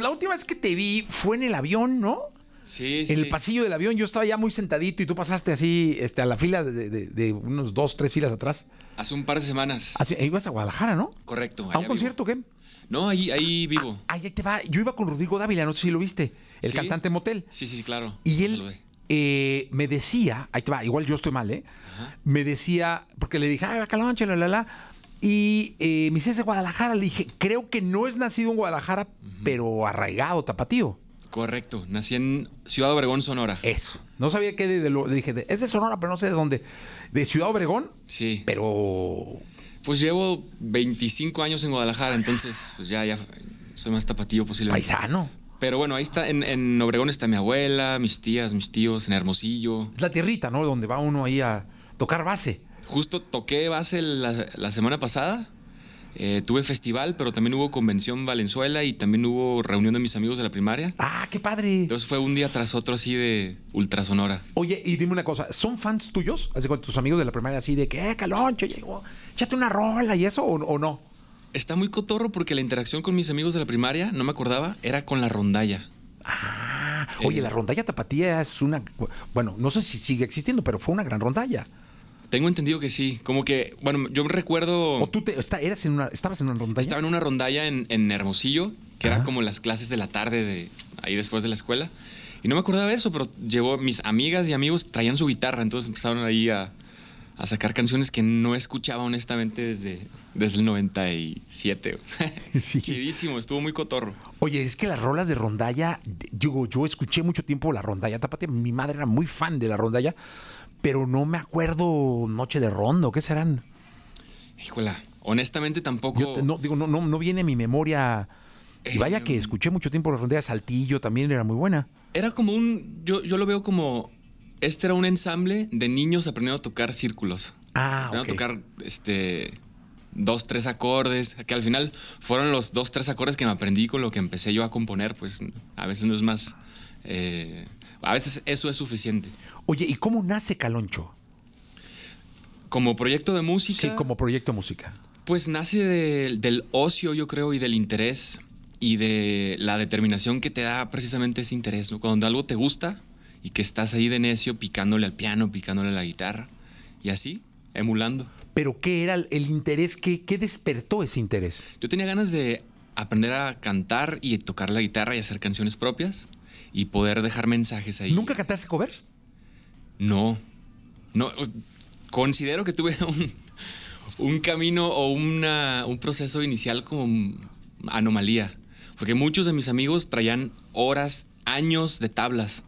La última vez que te vi fue en el avión, ¿no? Sí, sí. en el pasillo del avión, yo estaba ya muy sentadito y tú pasaste así este, a la fila de, unos dos, tres filas atrás. Hace un par de semanas. Así, ibas a Guadalajara, ¿no? Correcto. ¿A un concierto qué? No, ahí, ahí ah, vivo. Ah, ahí te va. Yo iba con Rodrigo Dávila, no sé si lo viste, el cantante Motel. Sí, sí, claro. Y él eh, me decía, ahí te va, igual yo estoy mal, ¿eh? Me decía, porque le dije, ay, va la, la, la y eh, me hice de Guadalajara. Le dije, creo que no es nacido en Guadalajara, pero arraigado, tapatío. Correcto, nací en Ciudad Obregón, Sonora. Eso. No sabía qué de, dije, es de Sonora, pero no sé de dónde. De Ciudad Obregón. Sí. Pero. Pues llevo 25 años en Guadalajara, entonces pues ya, ya soy más tapatío posible. Paisano. Pero bueno, ahí está, en, en Obregón está mi abuela, mis tías, mis tíos, en Hermosillo. Es la tierrita, ¿no? Donde va uno ahí a tocar base. Justo toqué base la, semana pasada. Eh, tuve festival, pero también hubo convención Valenzuela y también hubo reunión de mis amigos de la primaria. ¡Ah, qué padre! Entonces fue un día tras otro así de ultrasonora. Oye, y dime una cosa, ¿son fans tuyos? Así con tus amigos de la primaria así de que, eh, caloncho, llegó, échate una rola y eso, o, no? Está muy cotorro porque la interacción con mis amigos de la primaria, no me acordaba, era con la rondalla. Ah, oye, la rondalla tapatía es una. Bueno, no sé si sigue existiendo, pero fue una gran rondalla. Tengo entendido que sí. Como que, bueno, yo me recuerdo. ¿O tú te, estabas en una rondalla? Estaba en una rondalla en, Hermosillo, que eran era como las clases de la tarde de ahí después de la escuela. Y no me acordaba de eso, pero llevó mis amigas y amigos traían su guitarra, entonces empezaron ahí a, sacar canciones que no escuchaba honestamente desde, desde el 97. Chidísimo, estuvo muy cotorro. Oye, es que las rolas de rondalla, yo yo escuché mucho tiempo la rondalla, tapate, mi madre era muy fan de la rondalla, pero no me acuerdo Noche de Rondo, ¿qué serán? Híjola, honestamente tampoco. no, digo, no, no, no viene a mi memoria. y vaya eh, que escuché mucho tiempo la de Saltillo, también era muy buena. Era como un. Yo, lo veo como. Este era un ensamble de niños aprendiendo a tocar círculos. Ah, A tocar este dos, tres acordes, que al final fueron los dos, tres acordes que me aprendí con lo que empecé yo a componer, pues a veces no es más, eh, a veces eso es suficiente. Oye, ¿y cómo nace Caloncho? ¿Como proyecto de música? Sí, como proyecto de música. Pues nace del ocio, yo creo, y del interés y de la determinación que te da precisamente ese interés, ¿no? Cuando algo te gusta y que estás ahí de necio picándole al piano, picándole a la guitarra y así, emulando. Pero ¿qué era el interés? ¿Qué, qué despertó ese interés? Yo tenía ganas de aprender a cantar y tocar la guitarra y hacer canciones propias y poder dejar mensajes ahí. ¿Nunca cantaste cover? No, no, considero que tuve un, camino o un proceso inicial como anomalía, porque muchos de mis amigos traían horas, años de tablas,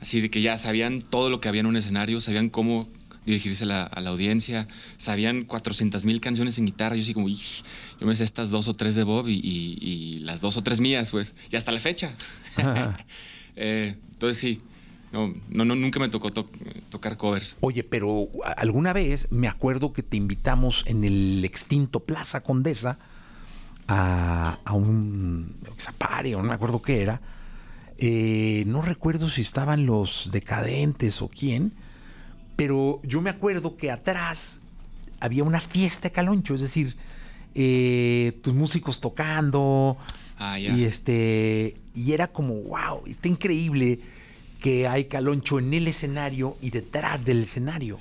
así de que ya sabían todo lo que había en un escenario, sabían cómo dirigirse a la, audiencia, sabían 400 mil canciones en guitarra, yo sí como, yo me sé estas dos o tres de Bob y, las dos o tres mías, pues, ya hasta la fecha. Eh, entonces sí, no, no, nunca me tocó tocar covers. Oye, pero alguna vez me acuerdo que te invitamos en el extinto Plaza Condesa a, a un zapare, o no me acuerdo qué era. Eh, no recuerdo si estaban los decadentes o quién, pero yo me acuerdo que atrás había una fiesta de caloncho, es decir, eh, tus músicos tocando. Ah, Y este. Y era como, wow, está increíble que hay Caloncho en el escenario y detrás del escenario.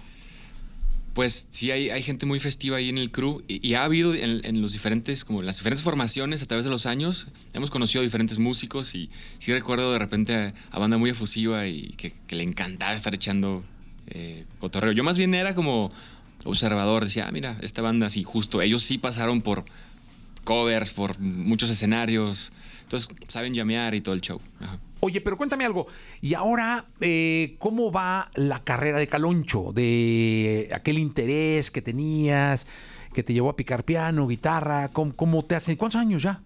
Pues sí, hay, gente muy festiva ahí en el crew y, ha habido en, los diferentes, como las diferentes formaciones a través de los años, hemos conocido diferentes músicos y sí recuerdo de repente a, banda muy efusiva y que, le encantaba estar echando eh, cotorreo. Yo más bien era como observador, decía, ah, mira, esta banda sí, justo, ellos sí pasaron por covers, por muchos escenarios, entonces saben llamear y todo el show. Ajá. Oye, pero cuéntame algo. Y ahora, eh, ¿cómo va la carrera de Caloncho? De aquel interés que tenías, que te llevó a picar piano, guitarra, ¿cómo, te hace? ¿Cuántos años ya?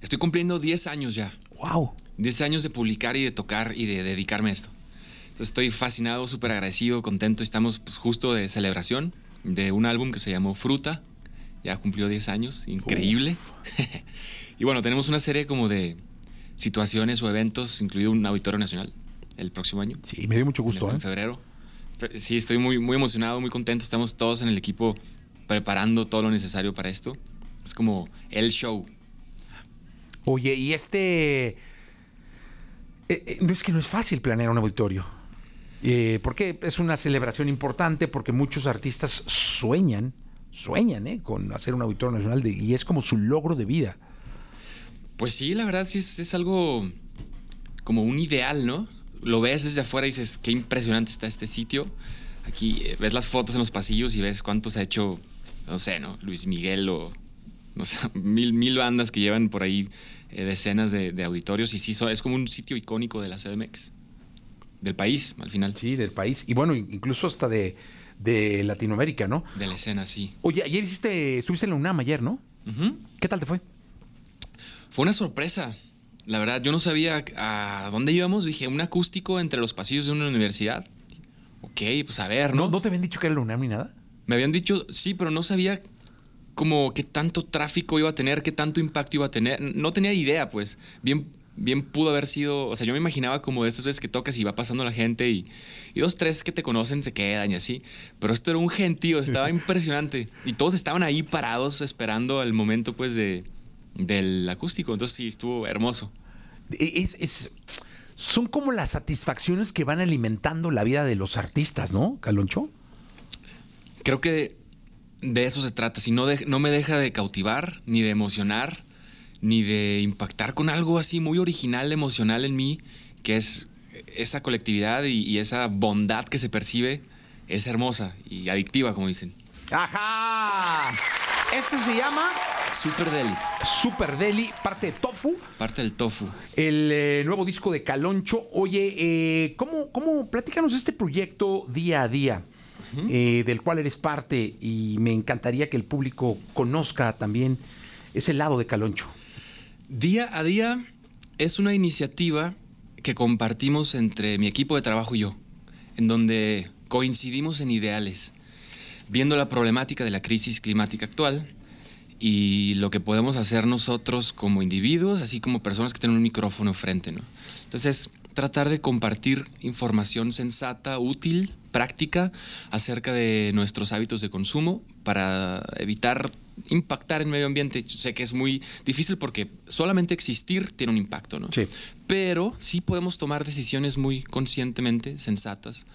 Estoy cumpliendo 10 años ya. ¡Wow! 10 años de publicar y de tocar y de dedicarme a esto. Entonces estoy fascinado, súper agradecido, contento. Estamos pues, justo de celebración de un álbum que se llamó Fruta. Ya cumplió 10 años, increíble. y bueno, tenemos una serie como de situaciones o eventos, incluido un auditorio nacional el próximo año. Sí, me dio mucho gusto. En, ¿eh? febrero. Sí, estoy muy, muy emocionado, muy contento. Estamos todos en el equipo preparando todo lo necesario para esto. Es como el show. Oye, y este... Eh, eh, no es que no es fácil planear un auditorio. Eh, porque es una celebración importante, porque muchos artistas sueñan, sueñan con hacer un auditorio nacional y es como su logro de vida. Pues sí, la verdad sí es, algo como un ideal, ¿no? Lo ves desde afuera y dices, qué impresionante está este sitio. Aquí eh, ves las fotos en los pasillos y ves cuántos ha hecho, no sé, ¿no? Luis Miguel o no sé, mil, mil bandas que llevan por ahí eh, decenas de, auditorios y sí, es como un sitio icónico de la CDMX, del país al final. Sí, del país y bueno, incluso hasta de, Latinoamérica, ¿no? De la escena, sí. Oye, ayer hiciste, estuviste en la UNAM ayer, ¿no? ¿Qué tal te fue? Fue una sorpresa. La verdad, yo no sabía a dónde íbamos. Dije, un acústico entre los pasillos de una universidad. Ok, pues a ver, ¿no? ¿No, te habían dicho que era la UNAM ni nada? Me habían dicho, sí, pero no sabía como qué tanto tráfico iba a tener, qué tanto impacto iba a tener. No tenía idea, pues. Bien, bien pudo haber sido, o sea, yo me imaginaba como de esas veces que tocas y va pasando la gente y, y dos, tres que te conocen se quedan y así. Pero esto era un gentío, estaba impresionante. Y todos estaban ahí parados esperando al momento, pues, de, del acústico. Entonces sí, estuvo hermoso. E-, es, es, son como las satisfacciones que van alimentando la vida de los artistas, ¿no, Caloncho? Creo que de eso se trata. Si no, me deja de cautivar, ni de emocionar, ni de impactar con algo así muy original, emocional en mí, que es esa colectividad y, esa bondad que se percibe, es hermosa y adictiva, como dicen. ¡Ajá! Esto se llama Super Deli. Super Deli, parte de Tofu. Parte del Tofu. El eh, nuevo disco de Caloncho. Oye, eh, ¿cómo, ¿cómo? este proyecto día a día, eh, del cual eres parte y me encantaría que el público conozca también ese lado de Caloncho. Día a día es una iniciativa que compartimos entre mi equipo de trabajo y yo, en donde coincidimos en ideales, viendo la problemática de la crisis climática actual y lo que podemos hacer nosotros como individuos, así como personas que tienen un micrófono enfrente... Entonces, tratar de compartir información sensata, útil, práctica acerca de nuestros hábitos de consumo para evitar impactar en medio ambiente. sé que es muy difícil porque solamente existir tiene un impacto, ¿no? Pero sí podemos tomar decisiones muy conscientemente, sensatas,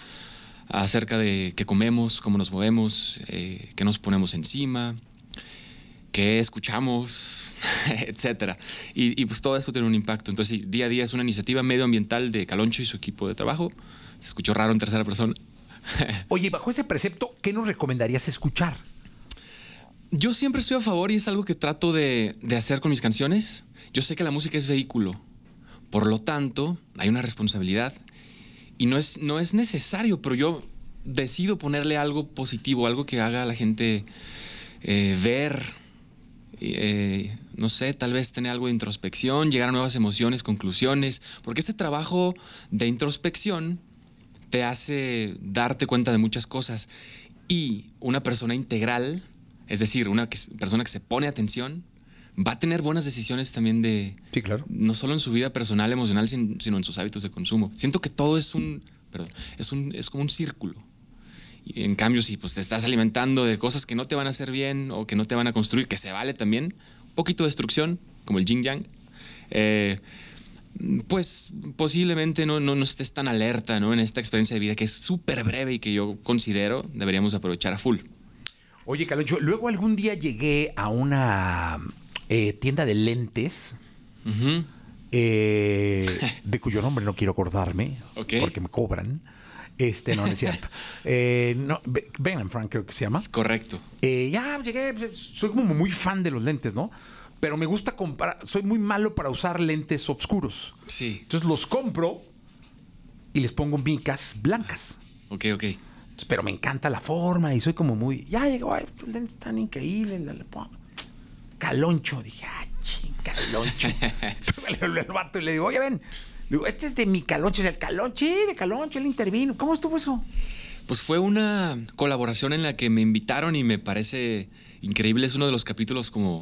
acerca de qué comemos, cómo nos movemos, eh, qué nos ponemos encima, qué escuchamos, etcétera. Y, pues todo eso tiene un impacto. Entonces, día a día es una iniciativa medioambiental de Caloncho y su equipo de trabajo. Se escuchó raro en tercera persona. Oye, bajo ese precepto, ¿qué nos recomendarías escuchar? Yo siempre estoy a favor y es algo que trato de, hacer con mis canciones. Yo sé que la música es vehículo. Por lo tanto, hay una responsabilidad. Y no es, necesario, pero yo decido ponerle algo positivo, algo que haga a la gente eh, ver eh, no sé, tal vez tener algo de introspección, llegar a nuevas emociones, conclusiones, porque este trabajo de introspección te hace darte cuenta de muchas cosas. Y una persona integral, es decir, una persona que se pone atención, va a tener buenas decisiones también de... Sí, claro. No solo en su vida personal, emocional, sino en sus hábitos de consumo. Siento que todo es un... Perdón, es, es como un círculo en cambio, si pues, te estás alimentando de cosas que no te van a hacer bien o que no te van a construir, que se vale también, un poquito de destrucción, como el yin yang, eh, pues posiblemente no, no, estés tan alerta ¿no? en esta experiencia de vida que es súper breve y que yo considero deberíamos aprovechar a full. Oye, yo luego algún día llegué a una eh, tienda de lentes. Eh, de cuyo nombre no quiero acordarme, porque me cobran. Este, no, no es cierto. Eh, no, Frank creo que se llama. correcto. Eh, ya llegué, pues, soy como muy fan de los lentes, ¿no? Pero me gusta comprar, soy muy malo para usar lentes oscuros. Sí. Entonces los compro y les pongo micas blancas. Ah, ok, ok. pero me encanta la forma y soy como muy, ya llegó, ay, los lentes están increíbles. caloncho, dije, ah, ching, caloncho. Entonces, al vato y le digo, oye, ven este es de mi el del sí, de caloncho, él intervino. ¿Cómo estuvo eso? Pues fue una colaboración en la que me invitaron y me parece increíble. Es uno de los capítulos como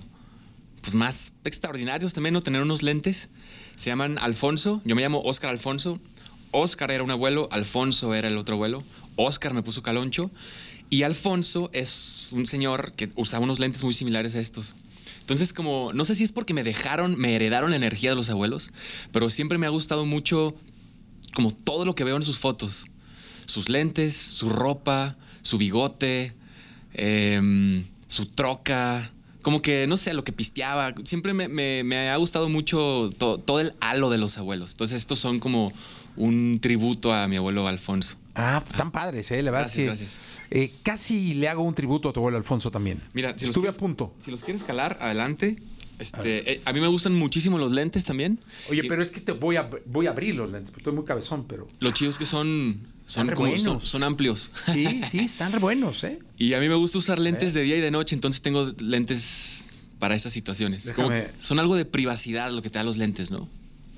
pues más extraordinarios también, ¿no? Tener unos lentes. Se llaman Alfonso. Yo me llamo Oscar Alfonso. Oscar era un abuelo, Alfonso era el otro abuelo. Oscar me puso Caloncho. Y Alfonso es un señor que usaba unos lentes muy similares a estos. Entonces, como, no sé si es porque me dejaron, me heredaron la energía de los abuelos, pero siempre me ha gustado mucho como todo lo que veo en sus fotos. Sus lentes, su ropa, su bigote, em, su troca, como que, no sé, lo que pisteaba. Siempre me, ha gustado mucho todo el halo de los abuelos. Entonces, estos son como un tributo a mi abuelo Alfonso. Ah, tan padres, ¿eh? La verdad gracias, gracias. Eh, casi le hago un tributo a tu abuelo Alfonso también. Mira, estuve a punto. Si los quieres calar, adelante. Este, eh, a, mí me gustan muchísimo los lentes también. Oye, pero es que te voy a, voy a abrir los lentes, estoy muy cabezón, pero. Los chidos que son. Son, como, son, amplios. Sí, sí, están re buenos, ¿eh? Y a mí me gusta usar lentes ¿Eh? de día y de noche, entonces tengo lentes para esas situaciones. son algo de privacidad lo que te dan los lentes, ¿no?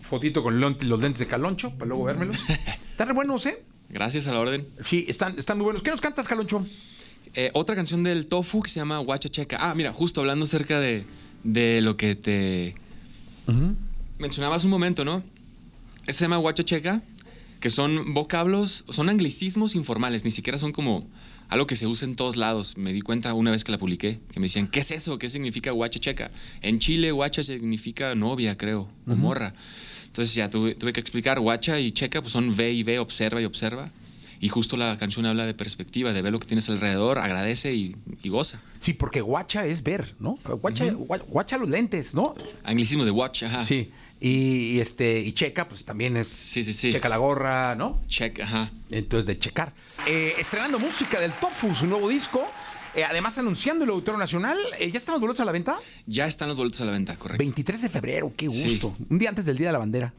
Fotito con los lentes de Caloncho, para luego vérmelos. están re buenos, ¿eh? Gracias a la orden. Sí, están, muy buenos. ¿Qué nos cantas, Caloncho? Eh, otra canción del Tofu que se llama Huachacheca. Ah, mira, justo hablando acerca de, lo que te mencionabas un momento, ¿no? Este se llama Huachacheca, que son vocablos, son anglicismos informales, ni siquiera son como algo que se usa en todos lados. Me di cuenta una vez que la publiqué, que me decían, ¿qué es eso? ¿Qué significa Huachacheca? En Chile, Huacha significa novia, creo, o morra. Entonces ya tuve, que explicar, guacha y checa, pues son ve y ve, observa y observa. Y justo la canción habla de perspectiva, de ver lo que tienes alrededor, agradece y, goza. Sí, porque guacha es ver, ¿no? Guacha, los lentes, ¿no? Anglicismo de watch, ajá. Sí. Y, este, y checa, pues también es. Sí, sí, sí. Checa la gorra, ¿no? Checa, ajá. Entonces, de checar. Eh, estrenando música del Tofu, su nuevo disco. Eh, además, anunciando el Auditorio Nacional, eh, ¿ya están los boletos a la venta? Ya están los boletos a la venta, correcto. 23 de febrero, qué gusto. Un día antes del Día de la Bandera.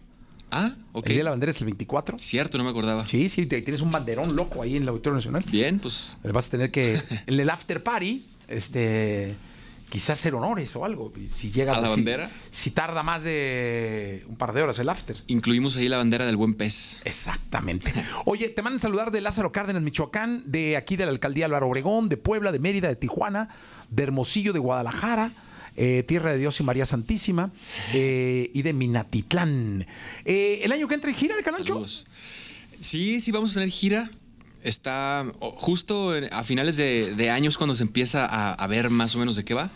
Ah, ok. El Día de la Bandera es el 24. Cierto, no me acordaba. Sí, sí, tienes un banderón loco ahí en el Auditorio Nacional. Bien, pues. Vas a tener que. En el after party, este quizás hacer honores o algo. Si llega a la si, pues, bandera. Si tarda más de un par de horas el after. Incluimos ahí la bandera del buen pez. Exactamente. Oye, te mandan saludar de Lázaro Cárdenas, Michoacán, de aquí de la alcaldía Álvaro Obregón, de Puebla, de Mérida, de Tijuana, de Hermosillo, de Guadalajara. Eh, Tierra de Dios y María Santísima, y de Minatitlán. Eh, ¿El año que entra gira de Canancho? Sí, sí, vamos a tener gira está justo a finales de, años cuando se empieza a, ver más o menos de qué va.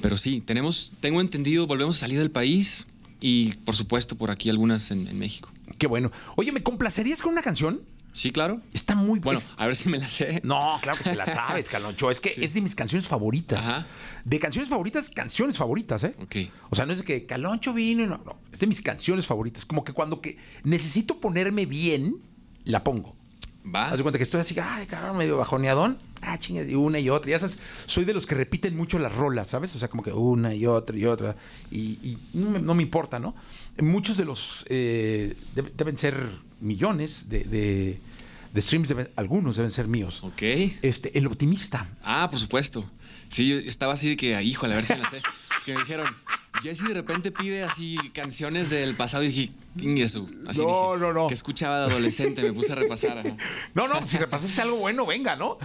Pero sí, tenemos, tengo entendido, volvemos a salir del país y por supuesto por aquí algunas en, México. Qué bueno. Oye, ¿me complacerías con una canción? Sí, claro. Está muy bueno. Pues a ver si me la sé. No, claro que te la sabes, Caloncho. Es que es de mis canciones favoritas. De canciones favoritas, canciones favoritas, ¿eh? O sea, no es de que Caloncho vino. No, no. Es de mis canciones favoritas. Como que cuando que necesito ponerme bien, la pongo. Va. Haz de cuenta que estoy así, ay, cabrón, medio bajoneadón. Ah, chingas, una y otra. Ya sabes, soy de los que repiten mucho las rolas, ¿sabes? O sea, como que una y otra y otra. Y, no, me, importa, ¿no? Muchos de los. Eh, deben, ser millones de, streams, algunos deben ser míos. Ok. Este, el optimista. Ah, por supuesto. Sí, estaba así de que, ah, híjole, a ver si me la sé. que me dijeron, Jesse de repente pide así canciones del pasado y dije, eso? Así no, Que escuchaba de adolescente, me puse a repasar. No, no, si repasaste algo bueno, venga, ¿no?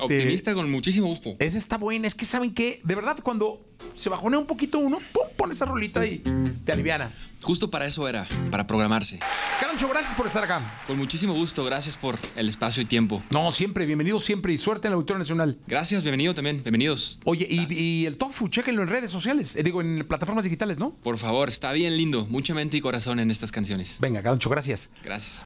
Optimista este, con muchísimo gusto. Esa está buena, es que saben que, de verdad, cuando se bajonea un poquito uno, pum, pone esa rolita y te aliviana. Justo para eso era, para programarse. Carancho, gracias por estar acá. Con muchísimo gusto, gracias por el espacio y tiempo. No, siempre, bienvenido siempre y suerte en la Auditorio Nacional. Gracias, bienvenido también, bienvenidos. Oye, y, el tofu, chéquenlo en redes sociales, eh, digo, en plataformas digitales, ¿no? Por favor, está bien lindo, mucha mente y corazón en estas canciones. Venga, Carancho, gracias. Gracias.